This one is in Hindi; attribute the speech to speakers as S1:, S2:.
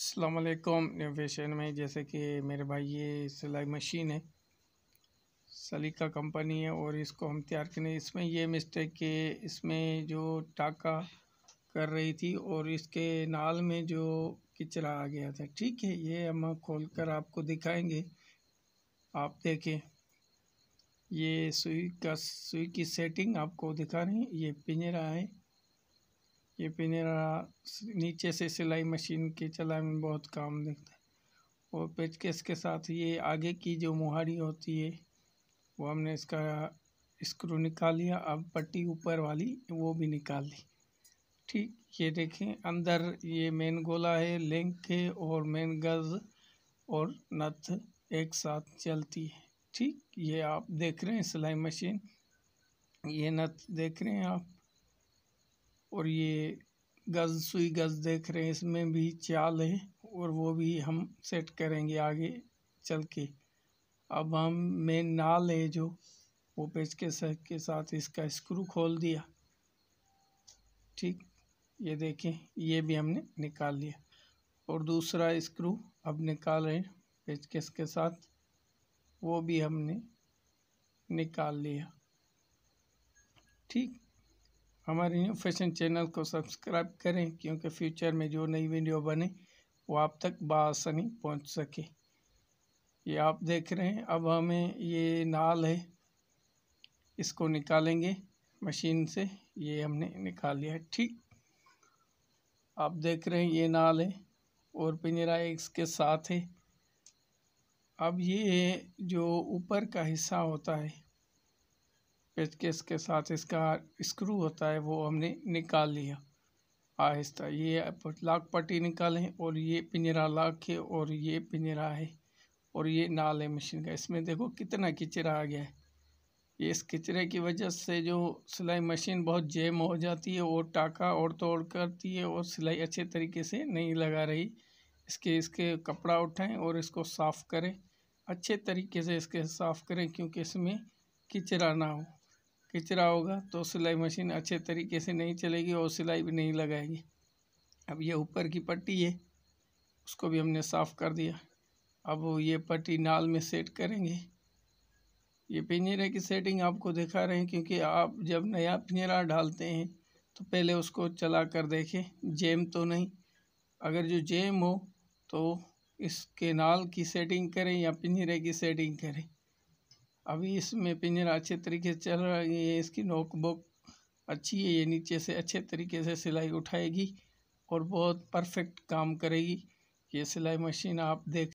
S1: अल्लाम फैशन में जैसे कि मेरे भाई ये सिलाई मशीन है सलीका कंपनी है और इसको हम तैयार करें इसमें ये मिस्टेक कि इसमें जो टाका कर रही थी और इसके नाल में जो किचरा आ गया था ठीक है ये हम खोल कर आपको दिखाएंगे आप देखें ये सुई का सुई की सेटिंग आपको दिखा रहे हैं ये पिंजरा है ये पिनेरा नीचे से सिलाई मशीन के चलाने में बहुत काम देता है और पेचकेस के साथ ये आगे की जो मुहारी होती है वो हमने इसका स्क्रू निकाल लिया अब पट्टी ऊपर वाली वो भी निकाल ली ठीक ये देखें अंदर ये मेन गोला है लिंक है और मेन गज और नथ एक साथ चलती है ठीक ये आप देख रहे हैं सिलाई मशीन ये नथ देख रहे हैं आप और ये गज़ सुई गज़ देख रहे हैं इसमें भी चाल है और वो भी हम सेट करेंगे आगे चल के अब हम मेन नाल है जो वो पेच के साथ के साथ इसका स्क्रू खोल दिया ठीक ये देखें ये भी हमने निकाल लिया और दूसरा स्क्रू अब निकाल रहे हैं पेचकेस के साथ वो भी हमने निकाल लिया ठीक हमारे न्यू फैशन चैनल को सब्सक्राइब करें क्योंकि फ्यूचर में जो नई वीडियो बने वो आप तक बसानी पहुंच सके ये आप देख रहे हैं अब हमें ये नाल है इसको निकालेंगे मशीन से ये हमने निकाल लिया है ठीक आप देख रहे हैं ये नाल है और पिंजरा इसके साथ है अब ये जो ऊपर का हिस्सा होता है पेज के साथ इसका स्क्रू होता है वो हमने निकाल लिया आहिस्ता ये लाख पट्टी निकालें और ये पिंजरा लाख है और ये पिंजरा है और ये नाल है मशीन का इसमें देखो कितना किचरा आ गया है ये इस किचरे की वजह से जो सिलाई मशीन बहुत जेम हो जाती है और टाका और तोड़ करती है और सिलाई अच्छे तरीके से नहीं लगा रही इसके इसके कपड़ा उठाएं और इसको साफ़ करें अच्छे तरीके से इसके साफ़ करें क्योंकि इसमें किचरा ना हो कचरा होगा तो सिलाई मशीन अच्छे तरीके से नहीं चलेगी और सिलाई भी नहीं लगाएगी अब ये ऊपर की पट्टी है उसको भी हमने साफ़ कर दिया अब ये पट्टी नाल में सेट करेंगे ये पिंजरे की सेटिंग आपको दिखा रहे हैं क्योंकि आप जब नया पिंजरा डालते हैं तो पहले उसको चला कर देखें जेम तो नहीं अगर जो जेम हो तो इसके नाल की सेटिंग करें या पिंजरे की सेटिंग करें अभी इसमें पिंजर अच्छे तरीके से चल रहा है ये इसकी नोक बोक अच्छी है ये नीचे से अच्छे तरीके से सिलाई उठाएगी और बहुत परफेक्ट काम करेगी ये सिलाई मशीन आप देख